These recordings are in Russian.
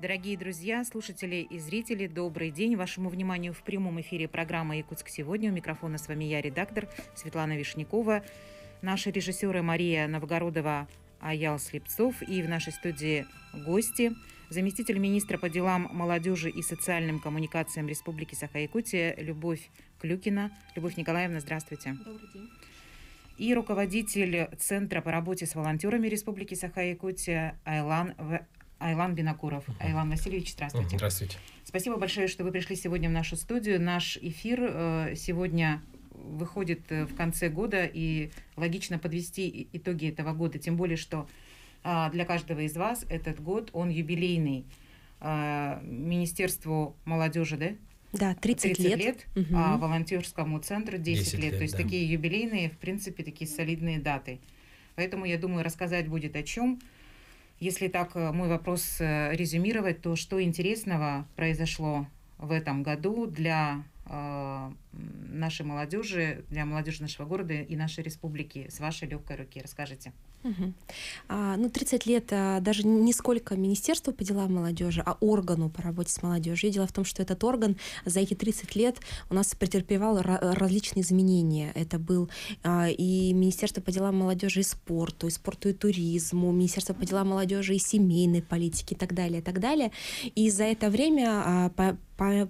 Дорогие друзья, слушатели и зрители, добрый день. Вашему вниманию в прямом эфире программа «Якутск сегодня». У микрофона с вами я, редактор Светлана Вишнякова. Наши режиссеры Мария Новгородова, Аял Слепцов и в нашей студии гости. Заместитель министра по делам молодежи и социальным коммуникациям Республики Саха-Якутия Любовь Клюкина. Любовь Николаевна, здравствуйте. Добрый день и руководитель Центра по работе с волонтерами Республики Саха-Якутия Айлан Айлан Винокуров. Угу. Айлан Васильевич, здравствуйте. Здравствуйте. Спасибо большое, что вы пришли сегодня в нашу студию. Наш эфир э, сегодня выходит э, в конце года, и логично подвести итоги этого года, тем более, что э, для каждого из вас этот год, он юбилейный. Министерству молодежи, да? Да, 30, 30 лет. лет угу. а волонтерскому центру 10, 10 лет. лет. То есть да. такие юбилейные, в принципе, такие солидные даты. Поэтому, я думаю, рассказать будет о чем. Если так э, мой вопрос э, резюмировать, то что интересного произошло в этом году для Э, нашей молодежи, для молодежи нашего города и нашей республики с вашей легкой руки. Расскажите. Угу. А, ну, 30 лет а, даже не сколько Министерству по делам молодежи, а органу по работе с молодежью. дело в том, что этот орган за эти 30 лет у нас претерпевал различные изменения. Это был а, и Министерство по делам молодежи и спорту, и спорту и туризму, Министерство по делам молодежи и семейной политики и так далее, и так далее. И за это время а, по, по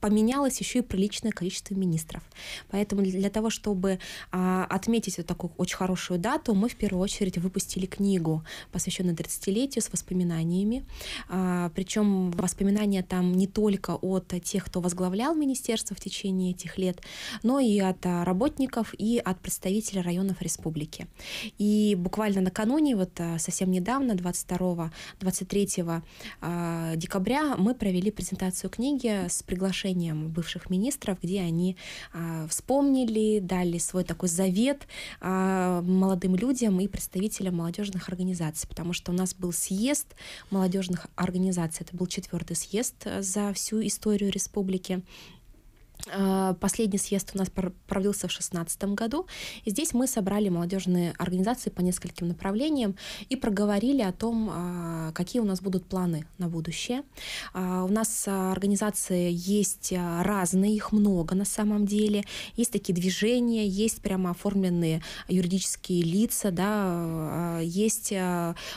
поменялось еще и приличное количество министров. Поэтому для того, чтобы а, отметить вот такую очень хорошую дату, мы в первую очередь выпустили книгу, посвященную 30-летию с воспоминаниями. А, причем воспоминания там не только от тех, кто возглавлял министерство в течение этих лет, но и от работников и от представителей районов республики. И буквально накануне, вот а, совсем недавно, 22-23 а, декабря, мы провели презентацию книги с приглашением решениям бывших министров, где они а, вспомнили, дали свой такой завет а, молодым людям и представителям молодежных организаций, потому что у нас был съезд молодежных организаций, это был четвертый съезд э, за всю историю республики. Э, последний съезд у нас провелся в 2016 году. И здесь мы собрали молодежные организации по нескольким направлениям и проговорили о том, а, какие у нас будут планы на будущее. А, у нас а, организации есть разные, их много на самом деле. Есть такие движения, есть прямо оформленные юридические лица, да, есть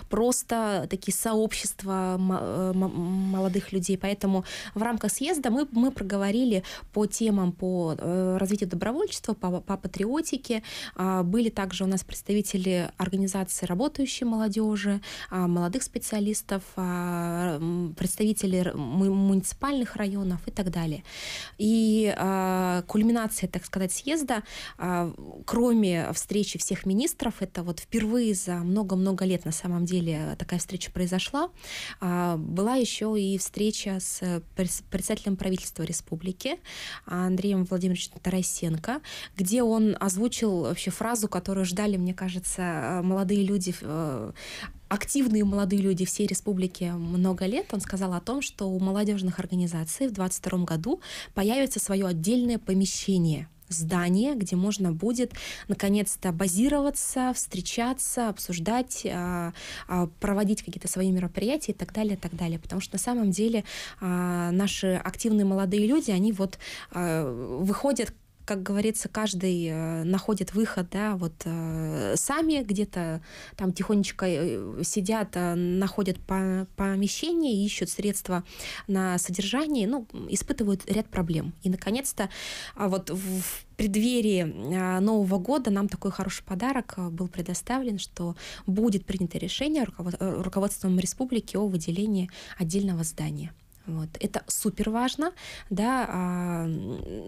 просто такие сообщества э, молодых людей. Поэтому в рамках съезда мы, мы проговорили по темам по э, развитию добровольчества, по, по патриотике. А, были также у нас представители организации работающей молодежи, а, молодых специалистов, а, представители муниципальных районов и так далее. И кульминация, так сказать, съезда, кроме встречи всех министров, это вот впервые за много-много лет на самом деле такая встреча произошла, была еще и встреча с представителем правительства республики, а, Андреем Владимировичем Тарасенко, где он озвучил вообще фразу, которую ждали, мне кажется, э, молодые люди э, активные молодые люди всей республики много лет, он сказал о том, что у молодежных организаций в 2022 году появится свое отдельное помещение – здание, где можно будет наконец-то базироваться, встречаться, обсуждать, а, а, проводить какие-то свои мероприятия и так далее, и так далее. Потому что на самом деле а, наши активные молодые люди, они вот выходят как говорится, каждый э, находит выход, да, вот э, сами где-то там тихонечко э, сидят, находят помещение, ищут средства на содержание, ну, испытывают ряд проблем. И, наконец-то, а вот в преддверии Нового года нам такой хороший подарок был предоставлен, что будет принято решение руководством республики о выделении отдельного здания. Вот. Это супер важно. Да? А,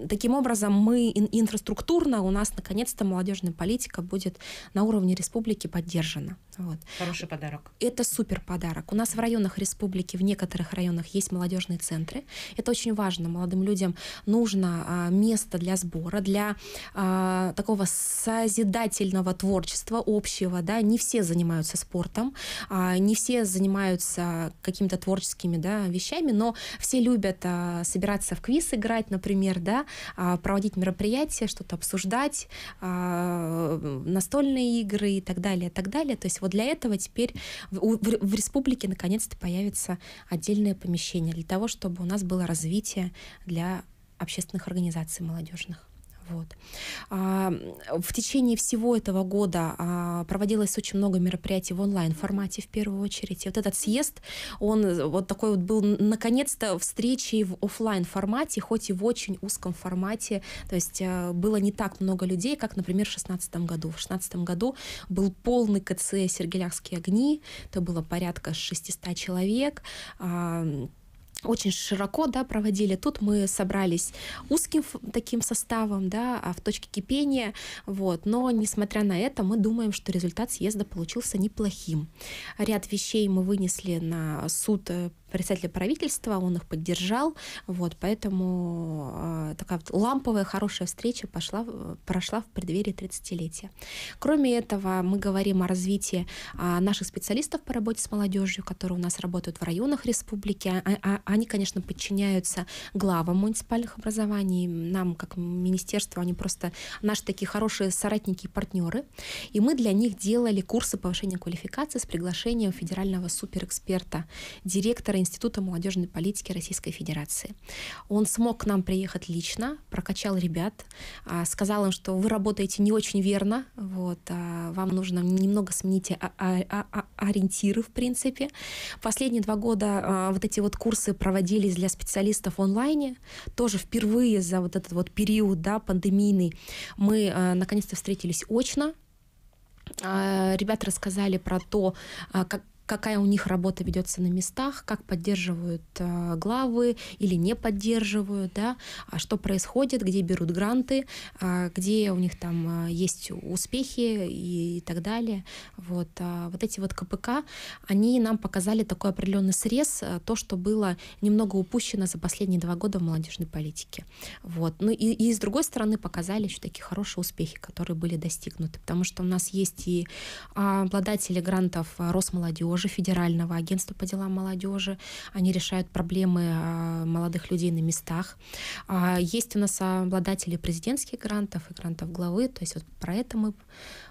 таким образом, мы инфраструктурно, у нас наконец-то молодежная политика будет на уровне республики поддержана. Вот. Хороший подарок. Это супер подарок. У нас в районах республики, в некоторых районах есть молодежные центры. Это очень важно. Молодым людям нужно а, место для сбора, для а, такого созидательного творчества общего. Да? Не все занимаются спортом, а, не все занимаются какими-то творческими да, вещами, но все любят а, собираться в квиз играть, например, да, а, проводить мероприятия, что-то обсуждать, а, настольные игры и так далее, и так далее. То есть вот для этого теперь в республике наконец-то появится отдельное помещение для того, чтобы у нас было развитие для общественных организаций молодежных. Вот. А, в течение всего этого года а, проводилось очень много мероприятий в онлайн-формате в первую очередь. И вот этот съезд, он э, вот такой вот был наконец-то встречи в офлайн формате хоть и в очень узком формате. То есть э, было не так много людей, как, например, в 2016 году. В 2016 году был полный КЦ «Сергелявские огни», это было порядка 600 человек. А, очень широко да, проводили. Тут мы собрались узким таким составом, да, а в точке кипения. Вот. Но, несмотря на это, мы думаем, что результат съезда получился неплохим. Ряд вещей мы вынесли на суд э, представителя правительства, он их поддержал, вот, поэтому э, такая вот ламповая хорошая встреча пошла, прошла в преддверии 30-летия. Кроме этого, мы говорим о развитии а, наших специалистов по работе с молодежью, которые у нас работают в районах республики. А, а, они, конечно, подчиняются главам муниципальных образований, нам, как министерству, они просто наши такие хорошие соратники и партнеры. И мы для них делали курсы повышения квалификации с приглашением федерального суперэксперта, директора Института молодежной политики Российской Федерации. Он смог к нам приехать лично, прокачал ребят, а, сказал им, что вы работаете не очень верно, вот, а, вам нужно немного сменить ориентиры, в принципе. Последние два года а, вот эти вот курсы проводились для специалистов в онлайне, тоже впервые за вот этот вот период да, пандемийный мы наконец-то встретились очно, Ребята рассказали про то, как, какая у них работа ведется на местах, как поддерживают э, главы или не поддерживают, да, а что происходит, где берут гранты, а, где у них там э, есть успехи и, так далее. Вот, а вот эти вот КПК, они нам показали такой определенный срез, э, то, что было немного упущено за последние два года в молодежной политике. Вот. Ну и, и с другой стороны показали еще такие хорошие успехи, которые были достигнуты, потому что у нас есть и а, обладатели грантов Росмолодежи, молодежи Федерального агентства по делам молодежи. Они решают проблемы а, молодых людей на местах. А, есть у нас обладатели президентских грантов и грантов главы, то есть вот про это мы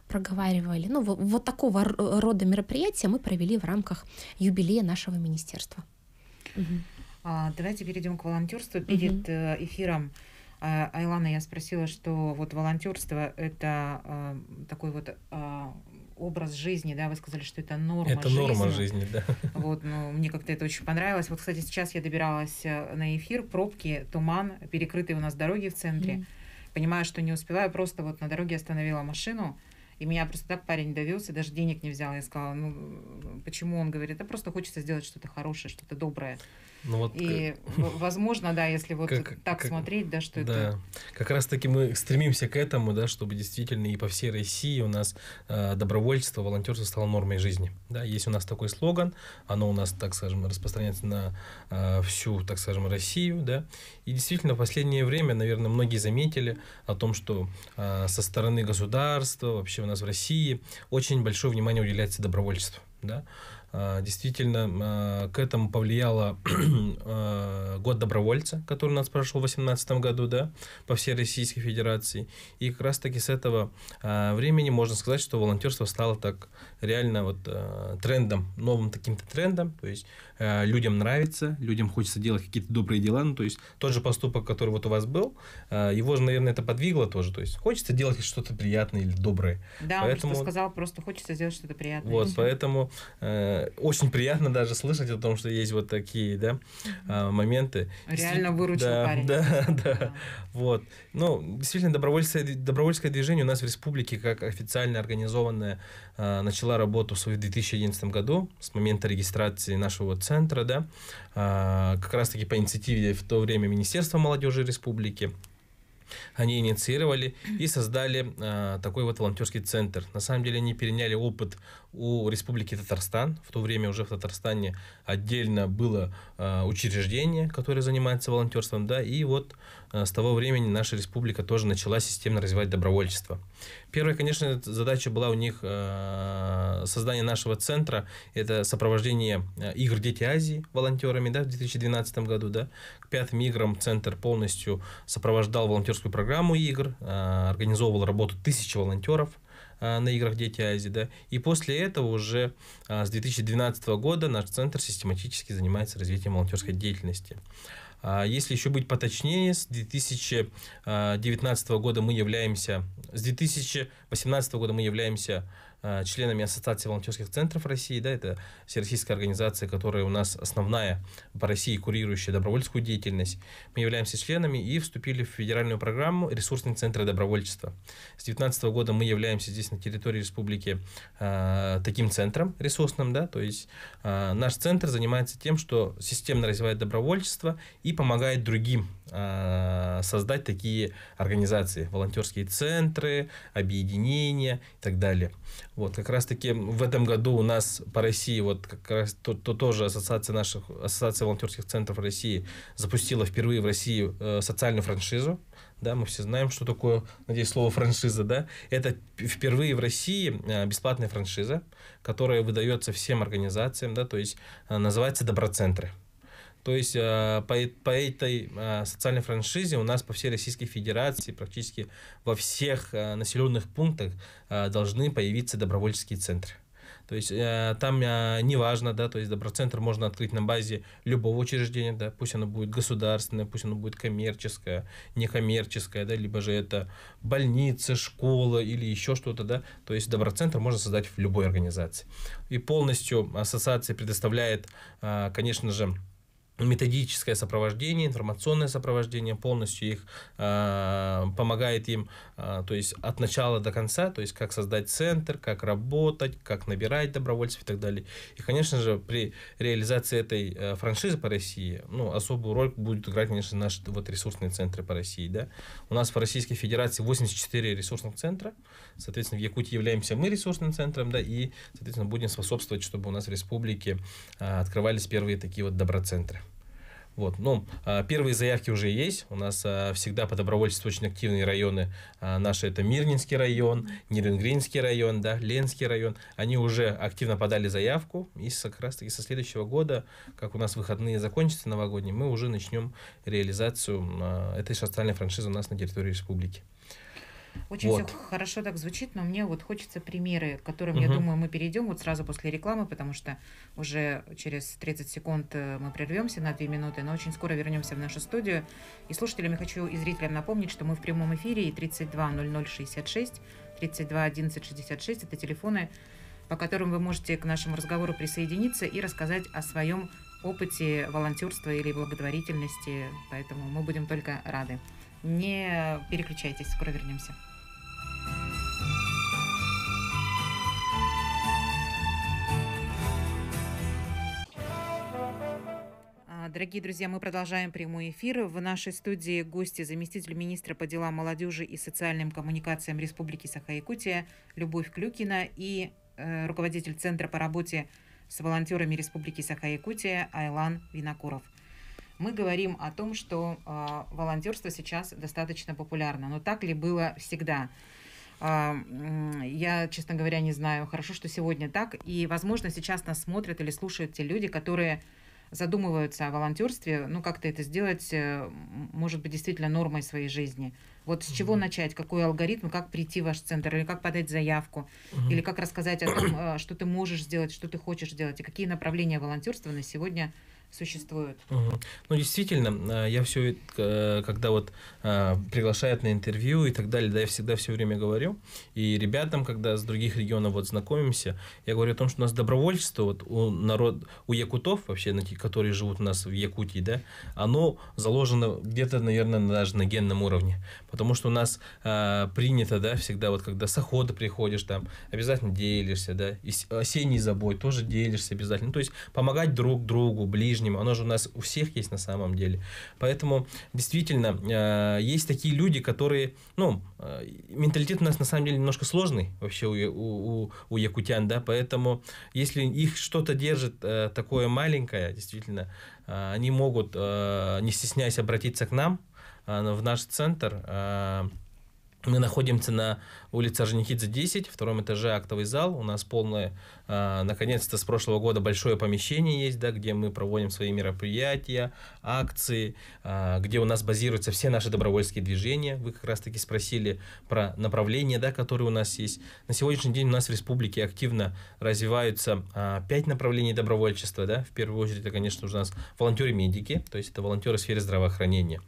проговаривали. Ну, вот, вот такого рода мероприятия мы провели в рамках юбилея нашего министерства. Угу. Давайте перейдем к волонтерству. Перед угу. эфиром Айлана я спросила, что вот волонтерство это такой вот образ жизни, да, вы сказали, что это норма это жизни. Это норма жизни, да. Вот, ну, мне как-то это очень понравилось. Вот, кстати, сейчас я добиралась э, на эфир, пробки, туман, перекрытые у нас дороги в центре. Mm. Понимаю, что не успеваю, просто вот на дороге остановила машину, и меня просто так парень довез, и даже денег не взял. Я сказала, ну, почему он говорит, да просто хочется сделать что-то хорошее, что-то доброе. Ну, вот и, как... Э, возможно, да, если вот как, так как, смотреть, да, что да. это... Как раз-таки мы стремимся к этому, да, чтобы действительно и по всей России у нас э, добровольство, волонтерство стало нормой жизни. Да, есть у нас такой слоган, оно у нас, так скажем, распространяется на э, всю, так скажем, Россию, да. И действительно, в последнее время, наверное, многие заметили о том, что э, со стороны государства, вообще у нас в России, очень большое внимание уделяется добровольству. Да? А, действительно, а, к этому повлияло а, год добровольца, который у нас прошел в 2018 году, да, по всей Российской Федерации. И как раз-таки с этого времени можно сказать, что волонтерство стало так реально вот трендом, новым таким-то трендом. То есть людям нравится, людям хочется делать какие-то добрые дела. Ну, то есть тот же поступок, который вот у вас был, его же, наверное, это подвигло тоже. То есть хочется делать что-то приятное или доброе. Да, поэтому... он просто сказал, просто хочется сделать что-то приятное. Вот, поэтому э, очень приятно даже слышать о том, что есть вот такие, да, а, моменты. Реально выручил да, парень. Да, да, да. Вот. Ну, действительно, добровольское, добровольское движение у нас в республике, как официально организованное, а, начала работу в 2011 году, с момента регистрации нашего центра, да, а, как раз-таки по инициативе в то время Министерства молодежи республики, они инициировали и создали э, такой вот волонтерский центр. На самом деле они переняли опыт у Республики Татарстан. В то время уже в Татарстане отдельно было а, учреждение, которое занимается волонтерством, да, и вот а, с того времени наша республика тоже начала системно развивать добровольчество. Первая, конечно, задача была у них а, создание нашего центра, это сопровождение игр Дети Азии волонтерами, да, в 2012 году, да. К пятым играм центр полностью сопровождал волонтерскую программу игр, организовывал работу тысячи волонтеров – а, на играх «Дети Азии». Да? И после этого уже а, с 2012 года наш центр систематически занимается развитием волонтерской деятельности. А, если еще быть поточнее, с 2019 года мы являемся, с 2018 года мы являемся Э, членами Ассоциации волонтерских центров России, да, это всероссийская организация, которая у нас основная по России, курирующая добровольческую деятельность. Мы являемся членами и вступили в федеральную программу «Ресурсные центры добровольчества». С 2019 года мы являемся здесь на территории республики э, таким центром ресурсным, да, то есть э, наш центр занимается тем, что системно развивает добровольчество и помогает другим э, создать такие организации, волонтерские центры, объединения и так далее. Вот, как раз-таки в этом году у нас по России, вот как раз то, то тоже ассоциация наших, ассоциация волонтерских центров России запустила впервые в России э, социальную франшизу. Да, мы все знаем, что такое, надеюсь, слово франшиза, да. Это впервые в России э, бесплатная франшиза, которая выдается всем организациям, да, то есть э, называется «Доброцентры». То есть э, по, по этой э, социальной франшизе у нас по всей Российской Федерации практически во всех э, населенных пунктах должны появиться добровольческие центры. То есть там э, неважно, да, то есть доброцентр можно открыть на базе любого учреждения, да, пусть оно будет государственное, пусть оно будет коммерческое, некоммерческое, да, либо же это больница, школа или еще что-то, да. То есть доброцентр можно создать в любой организации. И полностью ассоциация предоставляет, конечно же, методическое сопровождение, информационное сопровождение полностью их э, помогает им, э, то есть от начала до конца, то есть как создать центр, как работать, как набирать добровольцев и так далее. И, конечно же, при реализации этой э, франшизы по России, ну, особую роль будет играть, конечно, наши вот ресурсные центры по России, да. У нас в Российской Федерации 84 ресурсных центра, соответственно, в Якутии являемся мы ресурсным центром, да, и, соответственно, будем способствовать, чтобы у нас в республике э, открывались первые такие вот доброцентры. Вот, ну, а, первые заявки уже есть. У нас а, всегда по добровольчеству очень активные районы. А, наши это Мирнинский район, Неренгринский район, да, Ленский район. Они уже активно подали заявку. И как раз таки со следующего года, как у нас выходные закончатся новогодние, мы уже начнем реализацию этой социальной франшизы у нас на территории республики. Очень вот. все хорошо так звучит, но мне вот хочется примеры, к которым, угу. я думаю, мы перейдем вот сразу после рекламы, потому что уже через 30 секунд э, мы прервемся на 2 минуты, но очень скоро вернемся в нашу студию. И слушателям я хочу и зрителям напомнить, что мы в прямом эфире и 320066, 321166 это телефоны, по которым вы можете к нашему разговору присоединиться и рассказать о своем опыте волонтерства или благотворительности. Поэтому мы будем только рады. Не переключайтесь, скоро вернемся. А, дорогие друзья, мы продолжаем прямой эфир. В нашей студии гости заместитель министра по делам молодежи и социальным коммуникациям Республики Саха-Якутия Любовь Клюкина и э, руководитель Центра по работе с волонтерами Республики Саха-Якутия Айлан Винокуров мы говорим о том, что э, волонтерство сейчас достаточно популярно. Но так ли было всегда? А, я, честно говоря, не знаю. Хорошо, что сегодня так. И, возможно, сейчас нас смотрят или слушают те люди, которые задумываются о волонтерстве, ну, как-то это сделать, э, может быть, действительно нормой своей жизни. Вот с угу. чего начать, какой алгоритм, как прийти в ваш центр, или как подать заявку, угу. или как рассказать о том, э, что ты можешь сделать, что ты хочешь сделать, и какие направления волонтерства на сегодня – существуют. Угу. Ну, действительно, а, я все, э, когда вот а, приглашают на интервью и так далее, да, я всегда все время говорю, и ребятам, когда с других регионов вот знакомимся, я говорю о том, что у нас добровольчество, вот у народ, у якутов вообще, которые живут у нас в Якутии, да, оно заложено где-то, наверное, даже на генном уровне, потому что у нас а, принято, да, всегда вот когда с охоты приходишь, там, обязательно делишься, да, и осенний забой тоже делишься обязательно, ну, то есть помогать друг другу, ближним, по оно же у нас у всех есть на самом деле. Поэтому действительно э, есть такие люди, которые, ну, э, менталитет у нас на самом деле немножко сложный вообще у, у, у якутян, да, поэтому если их что-то держит э, такое маленькое, действительно, они могут, не стесняясь, обратиться к нам, в наш центр, мы находимся на улице Орджоникидзе 10, втором этаже актовый зал. У нас полное, а, наконец-то с прошлого года большое помещение есть, да, где мы проводим свои мероприятия, акции, а, где у нас базируются все наши добровольческие движения. Вы как раз-таки спросили про направления, да, которые у нас есть. На сегодняшний день у нас в республике активно развиваются а, пять направлений добровольчества. Да. В первую очередь, это, конечно, у нас волонтеры-медики, то есть это волонтеры в сфере здравоохранения.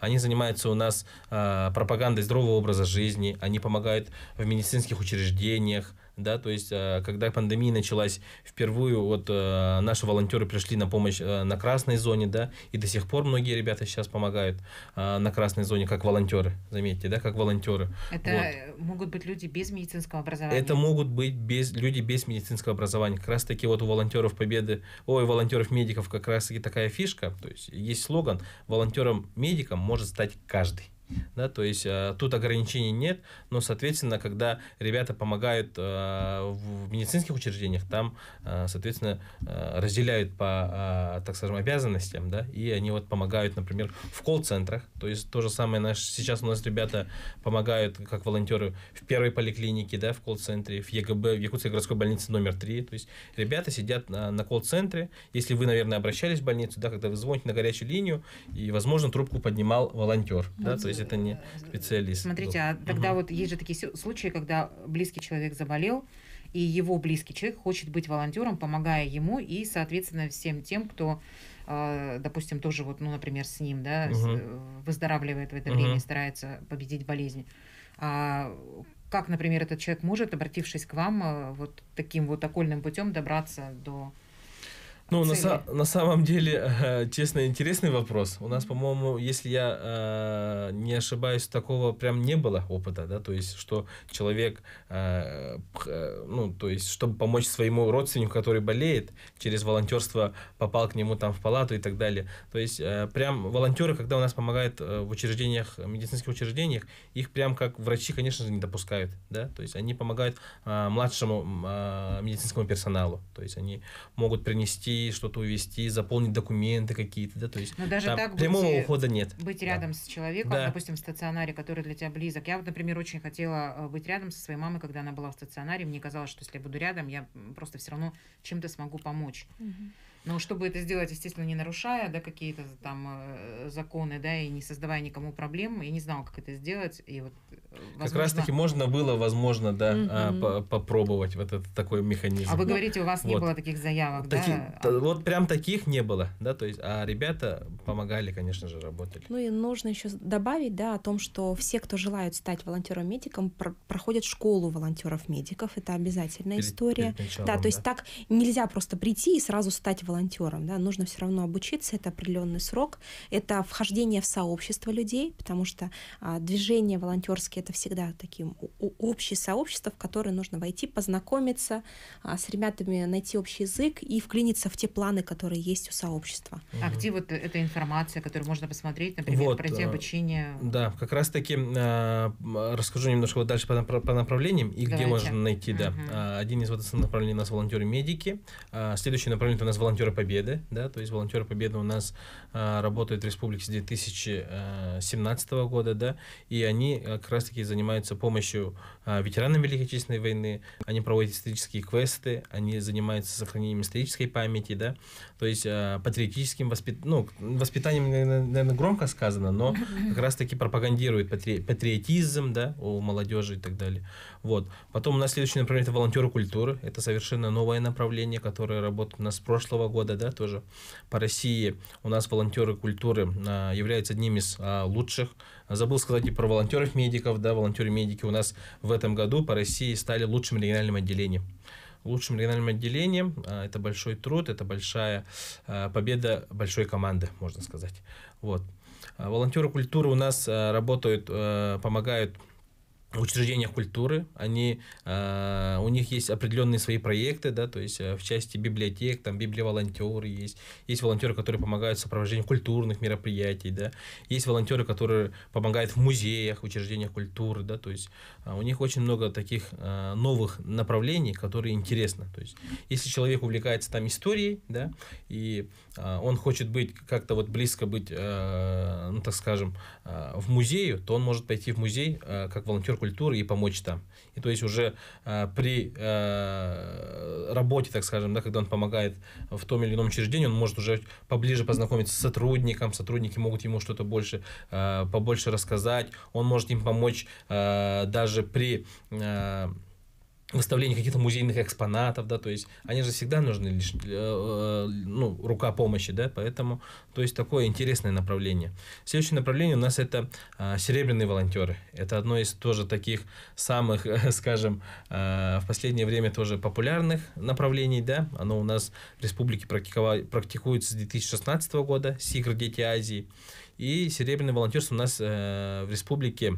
Они занимаются у нас а, пропагандой здорового образа жизни, они помогают в медицинских учреждениях, да, то есть, э, когда пандемия началась, впервую, вот э, наши волонтеры пришли на помощь э, на красной зоне, да, и до сих пор многие ребята сейчас помогают на красной зоне как волонтеры, заметьте, да, как волонтеры. Это вот. могут быть люди без медицинского образования? Это могут быть без, люди без медицинского образования. Как раз таки вот у волонтеров Победы, ой, волонтеров-медиков как раз таки такая фишка, то есть, есть слоган, волонтером-медиком может стать каждый да, то есть э, тут ограничений нет, но, соответственно, когда ребята помогают э, в медицинских учреждениях, там, э, соответственно, э, разделяют по, э, так скажем, обязанностям, да, и они вот помогают, например, в колл-центрах, то есть то же самое, наш, сейчас у нас ребята помогают как волонтеры в первой поликлинике, да, в колл-центре, в ЕГБ, в Якутской городской больнице номер 3, то есть ребята сидят на, на колл-центре, если вы, наверное, обращались в больницу, да, когда вы звоните на горячую линию, и, возможно, трубку поднимал волонтер, да, то есть есть это не специалист. Смотрите, был. а тогда угу. вот есть же такие случаи, когда близкий человек заболел, и его близкий человек хочет быть волонтером, помогая ему и, соответственно, всем тем, кто а, допустим, тоже вот, ну, например, с ним, да, угу. выздоравливает в это угу. и старается победить болезнь. А как, например, этот человек может, обратившись к вам, а, вот таким вот окольным путем добраться до ну, цели? на, на самом деле, э, честно, интересный вопрос. У нас, по-моему, если я э, не ошибаюсь, такого прям не было опыта, да, то есть, что человек, э, э, ну, то есть, чтобы помочь своему родственнику, который болеет, через волонтерство попал к нему там в палату и так далее. То есть, э, прям волонтеры, когда у нас помогают в учреждениях, медицинских учреждениях, их прям как врачи, конечно же, не допускают, да, то есть, они помогают младшему медицинскому персоналу, то есть, они могут принести что-то увести, заполнить документы какие-то, да, то есть Но даже так прямого быть, ухода нет. Быть рядом да. с человеком, да. допустим, в стационаре, который для тебя близок. Я вот, например, очень хотела э, быть рядом со своей мамой, когда она была в стационаре. Мне казалось, что если я буду рядом, я просто все равно чем-то смогу помочь. Угу. Но ну, чтобы это сделать, естественно, не нарушая да, какие-то там э, законы, да, и не создавая никому проблем, я не знала, как это сделать. И вот, э, возможно... Как раз таки можно было, возможно, да, угу. попробовать вот этот такой механизм. А вы ну, говорите, у вас вот. не было таких заявок, Таки, да? А т- вот прям таких не было, да, то есть, а ребята помогали, конечно же, работали. Ну и нужно еще добавить, да, о том, что все, кто желают стать волонтером-медиком, пр проходят школу волонтеров-медиков, это обязательная перед, история. Перед началом, да, то есть да. так нельзя просто прийти и сразу стать волонтером. Да? Нужно все равно обучиться, это определенный срок, это вхождение в сообщество людей, потому что а, движение волонтерские это всегда таким общее сообщество, в которое нужно войти, познакомиться а, с ребятами, найти общий язык и вклиниться в те планы, которые есть у сообщества. А где вот эта информация, которую можно посмотреть, например, вот, пройти э, обучение? Да, как раз таки а, расскажу немножко вот дальше по, по направлениям и Давайте. где можно найти, угу. да. А, один из вот основных направлений у нас волонтеры-медики, а, следующее направление у нас волонтеры волонтеры Победы, да, то есть волонтеры Победы у нас а, работают в республике с 2017 а, года, да, и они а, как раз-таки занимаются помощью а, ветеранам Великой Отечественной войны, они проводят исторические квесты, они занимаются сохранением исторической памяти, да, то есть э, патриотическим воспит... ну, воспитанием, наверное, громко сказано, но как раз-таки пропагандирует патри... патриотизм, да, у молодежи и так далее. Вот. Потом у нас следующее направление – это волонтеры культуры. Это совершенно новое направление, которое работает у нас с прошлого года, да, тоже. По России у нас волонтеры культуры э, являются одним из э, лучших. Забыл сказать и про волонтеров-медиков, да, волонтеры-медики у нас в этом году по России стали лучшим региональным отделением лучшим региональным отделением. А, это большой труд, это большая а, победа большой команды, можно сказать. Вот. А, волонтеры культуры у нас работают, помогают учреждениях культуры, они, э, у них есть определенные свои проекты, да, то есть э, в части библиотек, там библиоволонтеры есть, есть волонтеры, которые помогают в сопровождении культурных мероприятий, да, есть волонтеры, которые помогают в музеях, учреждениях культуры, да, то есть а, у них очень много таких э, новых направлений, которые интересны, то есть если человек увлекается там историей, да, и э, он хочет быть как-то вот близко быть, э, ну, так скажем, э, в музею, то он может пойти в музей э, как волонтер культуры и помочь там. И то есть уже э, при э, работе, так скажем, да, когда он помогает в том или ином учреждении, он может уже поближе познакомиться с сотрудником, сотрудники могут ему что-то больше, э, побольше рассказать, он может им помочь э, даже при... Э, выставление каких-то музейных экспонатов, да, то есть они же всегда нужны лишь, э, э, ну, рука помощи, да, поэтому, то есть такое интересное направление. Следующее направление у нас это а, серебряные волонтеры. Это одно из тоже таких самых, скажем, э, в последнее время тоже популярных направлений, да, оно у нас в республике практикуется с 2016 года, Сигр Дети Азии, и серебряные волонтеры у нас в республике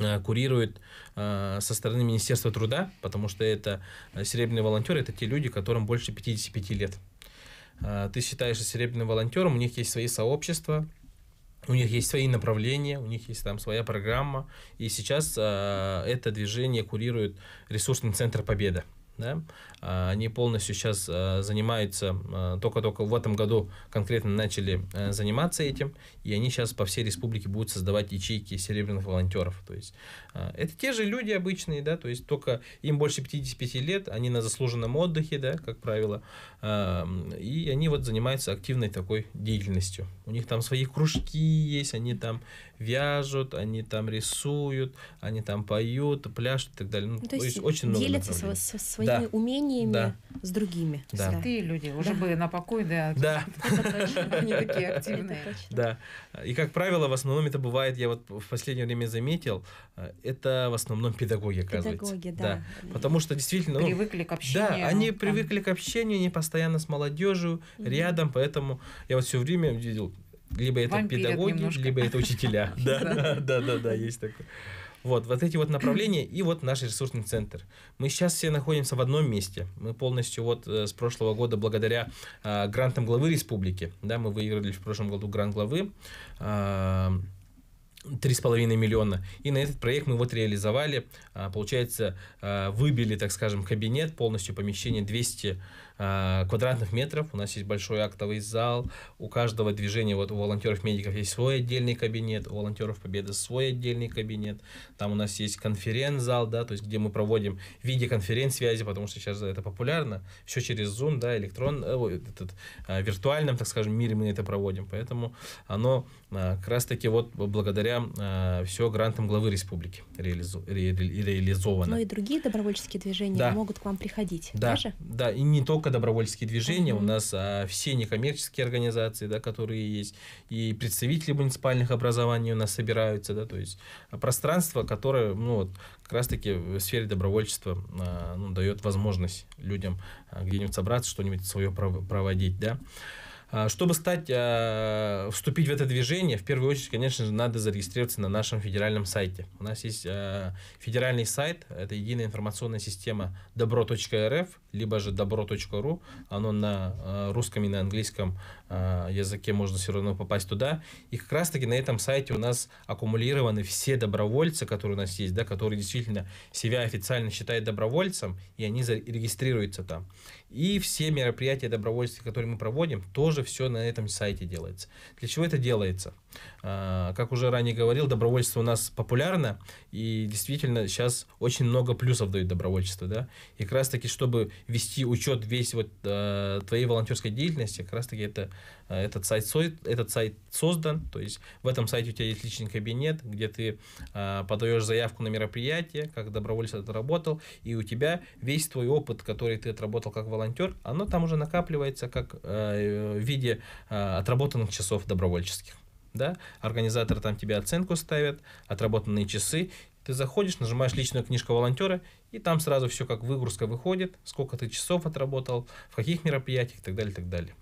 Э, курирует э, со стороны Министерства труда, потому что это э, серебряные волонтеры, это те люди, которым больше 55 лет. Ты считаешься серебряным волонтером, у них есть свои сообщества, у них есть свои направления, у них есть там своя программа, и сейчас это движение курирует ресурсный центр Победа да, а, они полностью сейчас а, занимаются, а, только-только в этом году конкретно начали заниматься этим, и они сейчас по всей республике будут создавать ячейки серебряных волонтеров, то есть это те же люди обычные, да, то есть только им больше 55 лет, они на заслуженном отдыхе, да, как правило, и они вот занимаются активной такой деятельностью, у них там свои кружки есть, они там вяжут, они там рисуют, они там поют, пляшут и так далее. Ну, ну То есть очень много делятся со, со своими да. умениями да. с другими. Да. Святые люди, уже да. бы на покой, да. Да. Они такие активные. Да. И, как правило, в основном это бывает, я вот в последнее время заметил, э, это в основном педагоги, оказывается. Педагоги, да. Потому что действительно... Ну, привыкли к общению. Да, ну, они привыкли к общению, они постоянно с молодежью рядом, поэтому я вот все время видел, либо это Вампирят педагоги, немножко. либо это учителя. Да, да, да, да, есть такое. Вот, вот эти вот направления и вот наш ресурсный центр. Мы сейчас все находимся в одном месте. Мы полностью вот э, с прошлого года благодаря э, грантам главы республики, да, мы выиграли в прошлом году грант главы, э, 3,5 миллиона. И на этот проект мы вот реализовали, э, получается, э, выбили, так скажем, кабинет, полностью помещение 200 а, квадратных метров. У нас есть большой актовый зал. У каждого движения, вот у волонтеров-медиков есть свой отдельный кабинет, у волонтеров Победы свой отдельный кабинет. Там у нас есть конференц-зал, да, то есть где мы проводим виде конференц связи потому что сейчас это популярно. Все через Zoom, да, электрон, э, этот, э, виртуальном, так скажем, мире мы это проводим. Поэтому оно э, как раз-таки вот благодаря э, все грантам главы республики реализу, ре, ре, реализовано. Но ну и другие добровольческие движения да. могут к вам приходить. Да, даже? да, и не только только добровольческие движения, mm-hmm. у нас а, все некоммерческие организации, да, которые есть, и представители муниципальных образований у нас собираются, да, то есть а, пространство, которое, ну, вот, как раз-таки в сфере добровольчества а, ну, дает возможность людям а, где-нибудь собраться, что-нибудь свое проводить, да. А, чтобы стать, а, вступить в это движение, в первую очередь, конечно же, надо зарегистрироваться на нашем федеральном сайте. У нас есть а, федеральный сайт, это единая информационная система добро.рф, либо же добро.ру, оно на русском и на английском а, языке можно все равно попасть туда. И как раз-таки на этом сайте у нас аккумулированы все добровольцы, которые у нас есть, да, которые действительно себя официально считают добровольцем, и они регистрируются там. И все мероприятия добровольства, которые мы проводим, тоже все на этом сайте делается. Для чего это делается? А, как уже ранее говорил, добровольство у нас популярно, и действительно сейчас очень много плюсов дают добровольчество, да. И как раз-таки, чтобы вести учет весь вот а, твоей волонтерской деятельности, как раз-таки это Э, этот сайт, этот сайт создан, то есть в этом сайте у тебя есть личный кабинет, где ты э, подаешь заявку на мероприятие, как добровольец отработал, и у тебя весь твой опыт, который ты отработал как волонтер, оно там уже накапливается как э, в виде отработанных часов добровольческих. Да? Организаторы там тебе оценку ставят, отработанные часы, ты заходишь, нажимаешь личную книжку волонтера, и там сразу все как выгрузка выходит, сколько ты часов отработал, в каких мероприятиях и так далее, и так далее.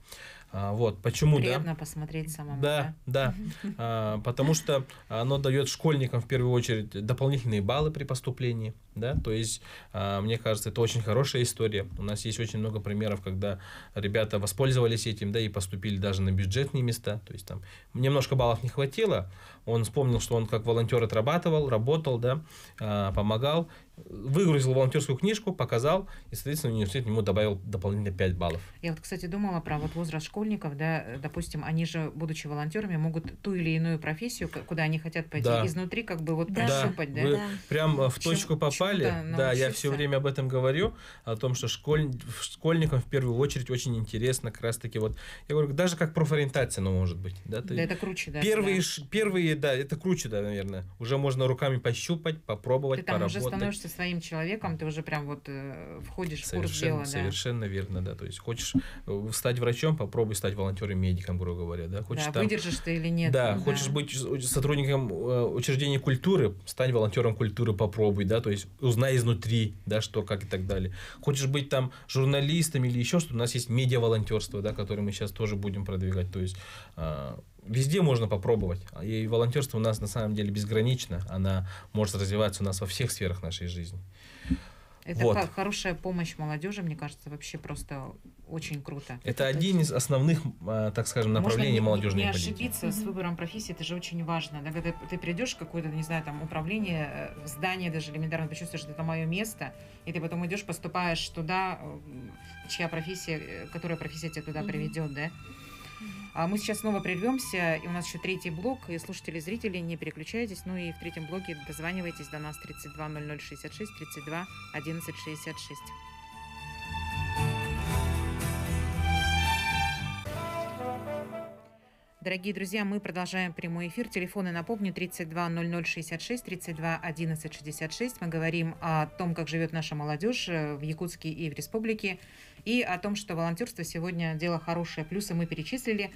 А, вот, почему Приятно да? посмотреть самому. Да, да. да. А, потому что оно дает школьникам в первую очередь дополнительные баллы при поступлении да, то есть, а, мне кажется, это очень хорошая история. У нас есть очень много примеров, когда ребята воспользовались этим, да, и поступили даже на бюджетные места, то есть там немножко баллов не хватило, он вспомнил, что он как волонтер отрабатывал, работал, да, а, помогал, выгрузил волонтерскую книжку, показал, и, соответственно, университет ему добавил дополнительно 5 баллов. Я вот, кстати, думала про вот возраст школьников, да, допустим, они же, будучи волонтерами, могут ту или иную профессию, куда они хотят пойти, да. изнутри как бы вот да. прощупать, да? да? Прям в точку попали. Вестфалии, да, да я все время об этом говорю, о том, что школь... школьникам в первую очередь очень интересно как раз-таки вот, я говорю, даже как профориентация, ну, может быть, да? Ты... Да, это круче, да. Первые, да. Ш... первые, да, это круче, да, наверное. Уже можно руками пощупать, попробовать, ты там поработать. уже становишься своим человеком, ты уже прям вот э, входишь совершенно, в курс дела, Совершенно да. верно, да, то есть хочешь э, стать врачом, попробуй стать волонтером-медиком, грубо говоря, да? Хочешь да, там... выдержишь ты или нет. Да, ну да. хочешь быть сотрудником э, учреждения культуры, стань волонтером культуры, попробуй, да, то есть узнай изнутри, да, что, как и так далее. Хочешь быть там журналистом или еще что-то, у нас есть медиа-волонтерство, да, которое мы сейчас тоже будем продвигать. То есть э, везде можно попробовать. И волонтерство у нас на самом деле безгранично. Она может развиваться у нас во всех сферах нашей жизни. Это вот. хорошая помощь молодежи, мне кажется, вообще просто очень круто. Это один из основных, а, так скажем, направлений Можно молодежной не, не политики. ошибиться mm-hmm. с выбором профессии, это же очень важно. Да, когда ты придешь в какое-то, не знаю, там управление, э, здание даже элементарно почувствуешь, что это мое место, и ты потом идешь, поступаешь туда, чья профессия, э, которая профессия тебя туда mm-hmm. приведет, да? А мы сейчас снова прервемся, и у нас еще третий блок, и слушатели зрители, не переключайтесь, ну и в третьем блоке дозванивайтесь до нас 320066, 0066, 32 11 Дорогие друзья, мы продолжаем прямой эфир. Телефоны, напомню, 32 00 66, 32 11 66. Мы говорим о том, как живет наша молодежь э, в Якутске и в республике, и о том, что волонтерство сегодня дело хорошее. Плюсы мы перечислили.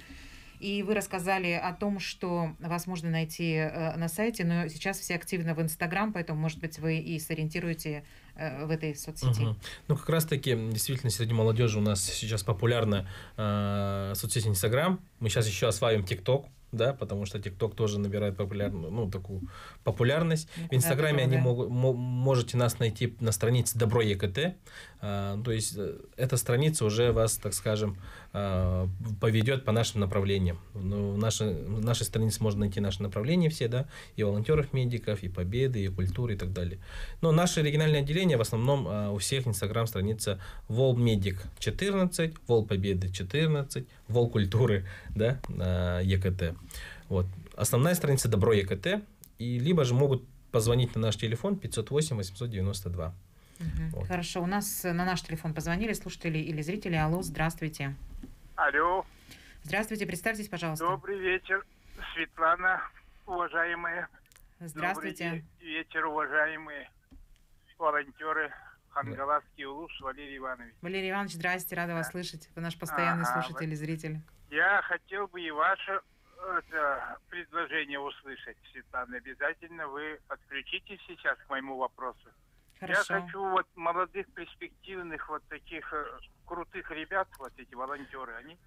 И вы рассказали о том, что вас можно найти э, на сайте, но сейчас все активно в Инстаграм, поэтому, может быть, вы и сориентируете э, в этой соцсети. Угу. Ну, как раз-таки, действительно, среди молодежи у нас сейчас популярна э, соцсеть Инстаграм. Мы сейчас еще осваиваем ТикТок, да, потому что ТикТок тоже набирает популярную, ну, такую популярность. Ну, в Инстаграме они да. могут, можете нас найти на странице Добро ЕКТ. Э, то есть, э, эта страница уже вас, так скажем, а, поведет по нашим направлениям. Ну, в, нашей, в нашей странице можно найти наши направления все, да, и волонтеров, медиков, и победы, и культуры, и так далее. Но наше региональное отделение в основном а, у всех Инстаграм страница Вол Медик 14, Вол Победы 14, Вол Культуры, да, а, ЕКТ. Вот. Основная страница Добро ЕКТ, и либо же могут позвонить на наш телефон 508 892. Угу. Вот. Хорошо, у нас на наш телефон позвонили слушатели или зрители. Алло, здравствуйте. Алло. Здравствуйте, представьтесь, пожалуйста. Добрый вечер, Светлана, уважаемые. Здравствуйте. Добрый вечер, уважаемые волонтеры Хангаласский Улус Валерий Иванович. Валерий Иванович, здрасте, рада вас да. слышать. Вы наш постоянный ага, слушатель вы... и зритель. Я хотел бы и ваше это, предложение услышать, Светлана. Обязательно вы подключитесь сейчас к моему вопросу. Хорошо. Я хочу вот молодых, перспективных, вот таких э, крутых ребят, вот эти волонтеры, они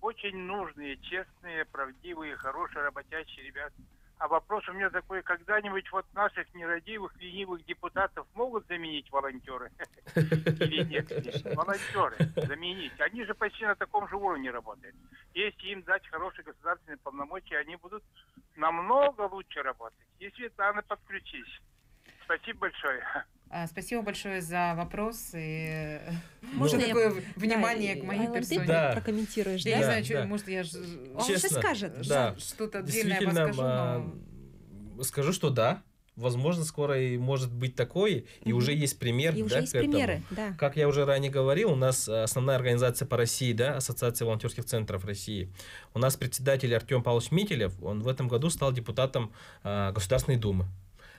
очень нужные, честные, правдивые, хорошие, работящие ребят. А вопрос у меня такой, когда-нибудь вот наших нерадивых, ленивых депутатов могут заменить волонтеры? Или нет? Волонтеры заменить. Они же почти на таком же уровне работают. Если им дать хорошие государственные полномочия, они будут намного лучше работать. Если И Светлана, подключись. Спасибо большое. А, спасибо большое за вопрос и ну, может ну, такое я... внимание да, к моей а персоне. Ты да. прокомментируешь, да? Я да, не знаю, что, может, я ж... он Честно, сейчас скажет. Да. Что-то отдельное подскажу, но... Скажу, что да. Возможно, скоро и может быть такой, и угу. уже есть пример. И да, уже есть примеры, этому. да. Как я уже ранее говорил, у нас э, основная организация по России, да, Ассоциация волонтерских центров России. У нас председатель Артем Павлович Митилев, он в этом году стал депутатом э, Государственной Думы.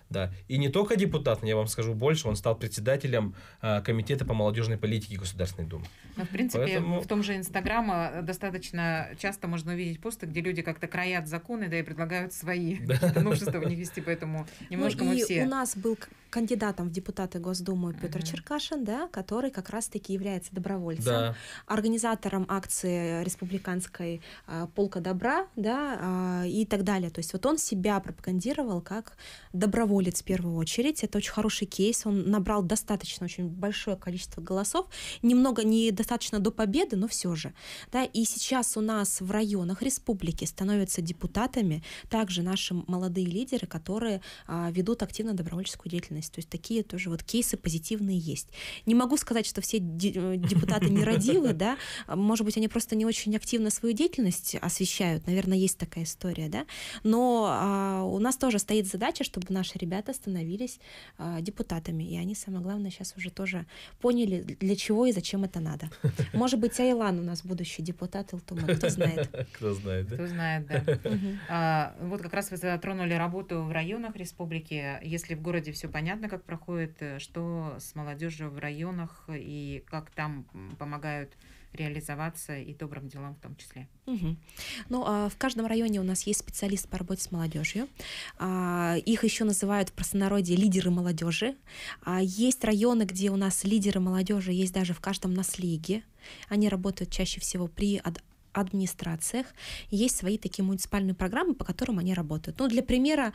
Да. И не только депутатом, я вам скажу больше, он стал председателем э, Комитета по молодежной политике Государственной Думы. Но, ну, в принципе, Поэтому... в том же Инстаграм э, достаточно часто можно увидеть посты, где люди как-то краят законы, да, и предлагают свои да. новшества внести, поэтому ну, немножко ну, мы все... у нас был кандидатом в депутаты Госдумы Петр угу. Черкашин, да, который как раз-таки является добровольцем, да. организатором акции республиканской э, «Полка добра», да, э, и так далее. То есть вот он себя пропагандировал как добровольцем доброволец в первую очередь. Это очень хороший кейс. Он набрал достаточно очень большое количество голосов. Немного недостаточно до победы, но все же. Да, и сейчас у нас в районах республики становятся депутатами также наши молодые лидеры, которые а, ведут активно добровольческую деятельность. То есть такие тоже вот кейсы позитивные есть. Не могу сказать, что все э, депутаты нерадивы, да. Может быть, они просто не очень активно свою деятельность освещают. Наверное, есть такая история, да. Но а, у нас тоже стоит задача, чтобы наши ребята становились э, депутатами, и они, самое главное, сейчас уже тоже поняли, для чего и зачем это надо. Может быть, Айлан у нас будущий депутат Илтума, кто знает. Кто знает, да? Кто знает, да. А, вот как раз вы затронули работу в районах республики. Если в городе все понятно, как проходит, э, что с молодежью в районах и как там помогают реализоваться и добрым делам в том числе. Угу. Ну, а, в каждом районе у нас есть специалист по работе с молодежью. А, их еще называют в простонародье лидеры молодежи. А, есть районы, где у нас лидеры молодежи есть даже в каждом наслеге. Они работают чаще всего при администрациях есть свои такие муниципальные программы, по которым они работают. Ну, для примера,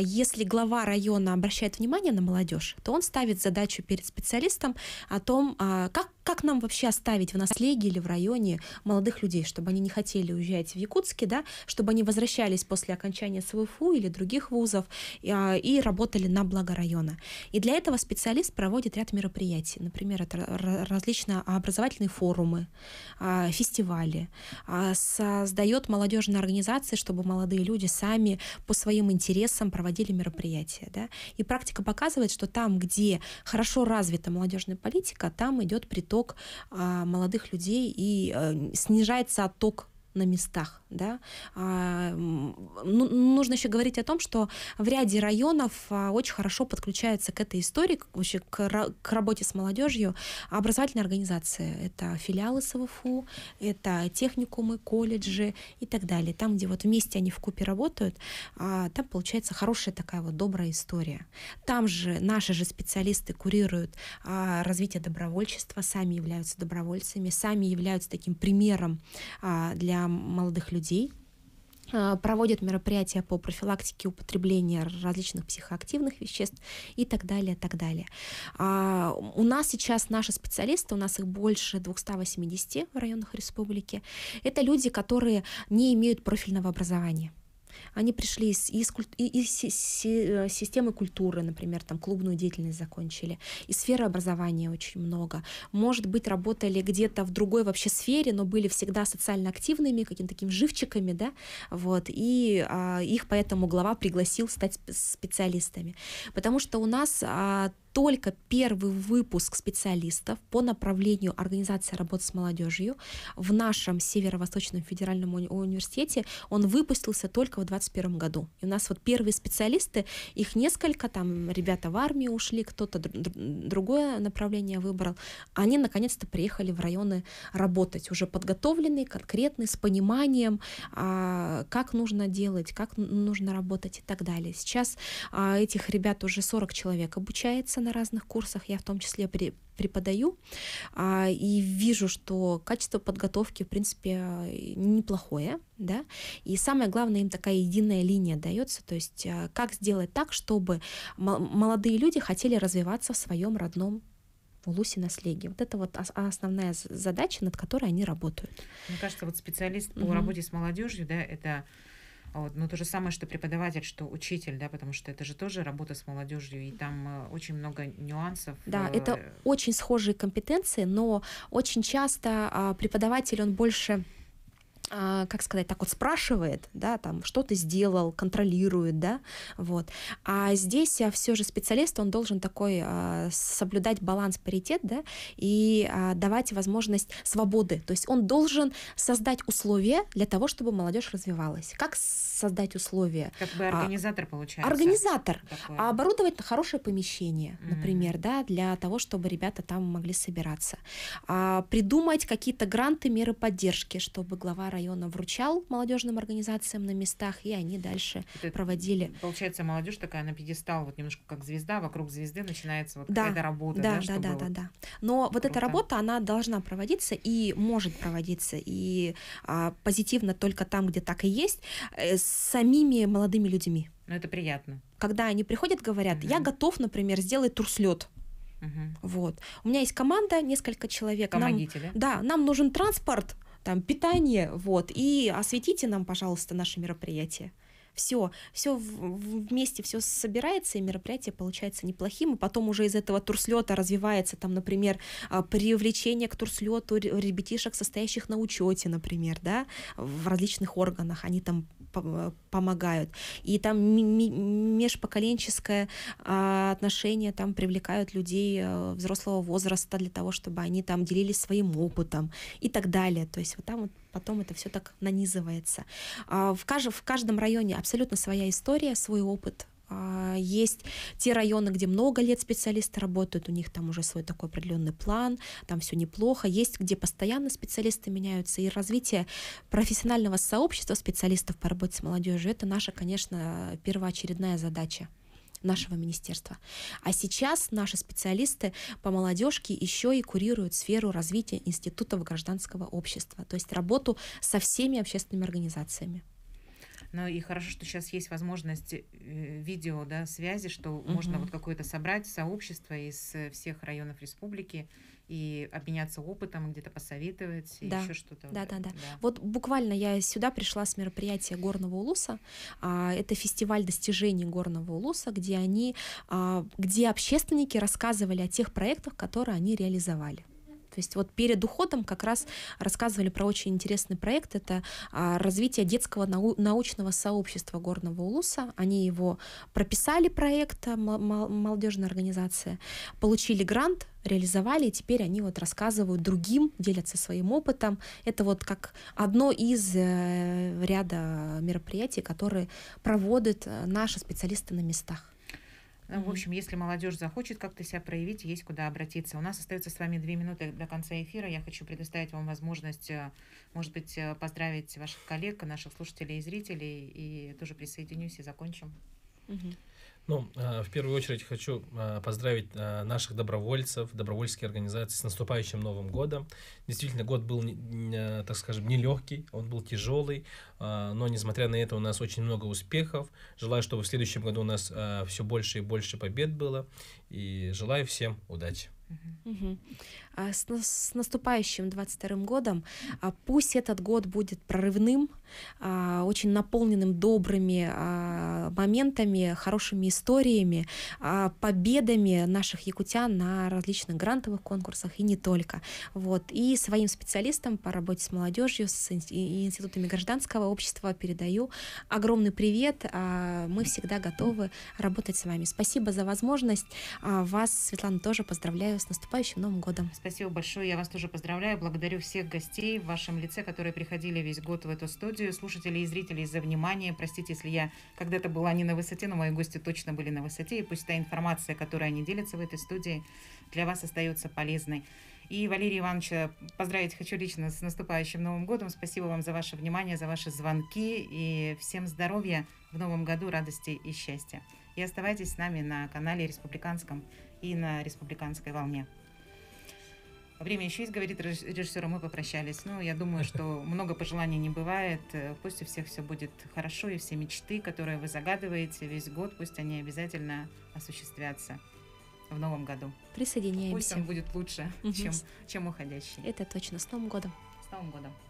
если глава района обращает внимание на молодежь, то он ставит задачу перед специалистом о том, как как нам вообще оставить в наследии или в районе молодых людей, чтобы они не хотели уезжать в Якутске, да, чтобы они возвращались после окончания СВФУ или других вузов а, и работали на благо района. И для этого специалист проводит ряд мероприятий. Например, это различные образовательные форумы, а, фестивали. А, создает молодежные организации, чтобы молодые люди сами по своим интересам проводили мероприятия. Да? И практика показывает, что там, где хорошо развита молодежная политика, там идет приток отток а, молодых людей и э, снижается отток на местах. Да? А, ну, нужно еще говорить о том, что в ряде районов а, очень хорошо подключается к этой истории, вообще к, к работе с молодежью образовательные организации. Это филиалы СВФУ, это техникумы, колледжи и так далее. Там, где вот вместе они в купе работают, а, там получается хорошая такая вот добрая история. Там же наши же специалисты курируют а, развитие добровольчества, сами являются добровольцами, сами являются таким примером а, для молодых людей, а, проводят мероприятия по профилактике употребления различных психоактивных веществ и так далее, так далее. А у нас сейчас наши специалисты, у нас их больше 280 в районах республики, это люди, которые не имеют профильного образования. Они пришли из, из, из, из э, системы культуры, например, там клубную деятельность закончили, из сферы образования очень много. Может быть, работали где-то в другой вообще сфере, но были всегда социально активными, какими-то такими живчиками, да, вот, и а, их поэтому глава пригласил стать специалистами. Потому что у нас а, только первый выпуск специалистов по направлению организации работы с молодежью в нашем Северо-Восточном федеральном уни- университете. Он выпустился только в 2021 году. И у нас вот первые специалисты, их несколько, там ребята в армию ушли, кто-то др- другое направление выбрал. Они наконец-то приехали в районы работать, уже подготовленные, конкретные, с пониманием, а, как нужно делать, как нужно работать и так далее. Сейчас а, этих ребят уже 40 человек обучается на разных курсах, я в том числе при, преподаю, а, и вижу, что качество подготовки, в принципе, неплохое, да, и самое главное, им такая единая линия дается, то есть а, как сделать так, чтобы молодые люди хотели развиваться в своем родном Луси наследие. Вот это вот основная задача, над которой они работают. Мне кажется, вот специалист по угу. работе с молодежью, да, это а вот. Но ну, то же самое, что преподаватель, что учитель, да, потому что это же тоже работа с молодежью, и там э, очень много нюансов. Да, э, это очень схожие компетенции, но очень часто а, преподаватель, он больше а, как сказать, так вот спрашивает, да, там, что ты сделал, контролирует, да, вот. А здесь а, все же специалист, он должен такой а, соблюдать баланс, паритет, да, и давать возможность свободы, то есть он должен создать условия для того, чтобы молодежь развивалась. Как создать условия? Как бы организатор получается. Организатор. А оборудовать хорошее помещение, например, mm-hmm. да, для того, чтобы ребята там могли собираться. А придумать какие-то гранты, меры поддержки, чтобы глава района вручал молодежным организациям на местах, и они дальше Это, проводили. Получается, молодежь такая на пьедестал, вот немножко как звезда, вокруг звезды начинается вот да, какая работа. Да, да, да, да, вот... да, да. Но Круто. вот эта работа, она должна проводиться и может проводиться, и а, позитивно только там, где так и есть, э, с самими молодыми людьми. Ну, это приятно. Когда они приходят, говорят, угу. я готов, например, сделать турслет. Угу. Вот. У меня есть команда, несколько человек. Помогите, нам, да? Да, нам нужен транспорт там питание, вот, и осветите нам, пожалуйста, наше мероприятие. Все, все вместе, все собирается, и мероприятие получается неплохим, и потом уже из этого турслета развивается, там, например, а, привлечение к турслету ребятишек, состоящих на учете, например, да, в различных органах, они там Э, помогают. И там межпоколенческое а, отношение, там привлекают людей э, взрослого возраста для того, чтобы они там делились своим опытом и так далее. То есть вот там вот потом это все так нанизывается. А, в, кажд в каждом районе абсолютно своя история, свой опыт а, есть те районы, где много лет специалисты работают, у них там уже свой такой определенный план, там все неплохо. Есть, где постоянно специалисты меняются, и развитие профессионального сообщества специалистов по работе с молодежью – это наша, конечно, первоочередная задача нашего министерства. А сейчас наши специалисты по молодежке еще и курируют сферу развития институтов гражданского общества, то есть работу со всеми общественными организациями. Но ну и хорошо, что сейчас есть возможность э, видео, да, связи, что угу. можно вот какое-то собрать сообщество из э, всех районов республики и обменяться опытом, где-то посоветовать, да. и еще что-то. да, да, да. Вот буквально я сюда пришла с мероприятия Горного Улуса. А, это фестиваль достижений Горного Улуса, где они, а, где общественники рассказывали о тех проектах, которые они реализовали. То есть вот перед уходом как раз рассказывали про очень интересный проект. Это а, развитие детского нау- научного сообщества Горного Улуса. Они его прописали проект, а, молодежная организация, получили грант, реализовали, и теперь они вот рассказывают другим, делятся своим опытом. Это вот как одно из э, ряда мероприятий, которые проводят э, наши специалисты на местах. Ну, в общем, если молодежь захочет как-то себя проявить, есть куда обратиться. У нас остается с вами две минуты до конца эфира. Я хочу предоставить вам возможность, э, может быть, э, поздравить ваших коллег, наших слушателей и зрителей. И тоже присоединюсь и закончим. Угу. Ну, э, в первую очередь хочу э, поздравить э, наших добровольцев, добровольские организации с наступающим Новым годом. Действительно, год был, так скажем, нелегкий, он был тяжелый, но, несмотря на это, у нас очень много успехов. Желаю, чтобы в следующем году у нас все больше и больше побед было, и желаю всем удачи. Угу. А с, с наступающим 22 годом. А, пусть этот год будет прорывным, а, очень наполненным добрыми моментами, хорошими историями, победами наших якутян на различных грантовых конкурсах и не только. Вот. И своим специалистам по работе с молодежью, с институтами гражданского общества передаю огромный привет. Мы всегда готовы работать с вами. Спасибо за возможность. Вас, Светлана, тоже поздравляю с наступающим Новым годом спасибо большое. Я вас тоже поздравляю. Благодарю всех гостей в вашем лице, которые приходили весь год в эту студию. Слушателей и зрителей за внимание. Простите, если я когда-то была не на высоте, но мои гости точно были на высоте. И пусть та информация, которую они делятся в этой студии, для вас остается полезной. И Валерия Ивановича поздравить хочу лично с наступающим Новым годом. Спасибо вам за ваше внимание, за ваши звонки. И всем здоровья в Новом году, радости и счастья. И оставайтесь с нами на канале Республиканском и на Республиканской волне. Время еще есть, говорит режиссеру, мы попрощались. Ну, я думаю, что много пожеланий не бывает. Э, пусть у всех все будет хорошо, и все мечты, которые вы загадываете весь год, пусть они обязательно осуществятся в новом году. Присоединяемся. Пусть он будет лучше, чем, чем уходящий. Это точно. С Новым годом! С Новым годом!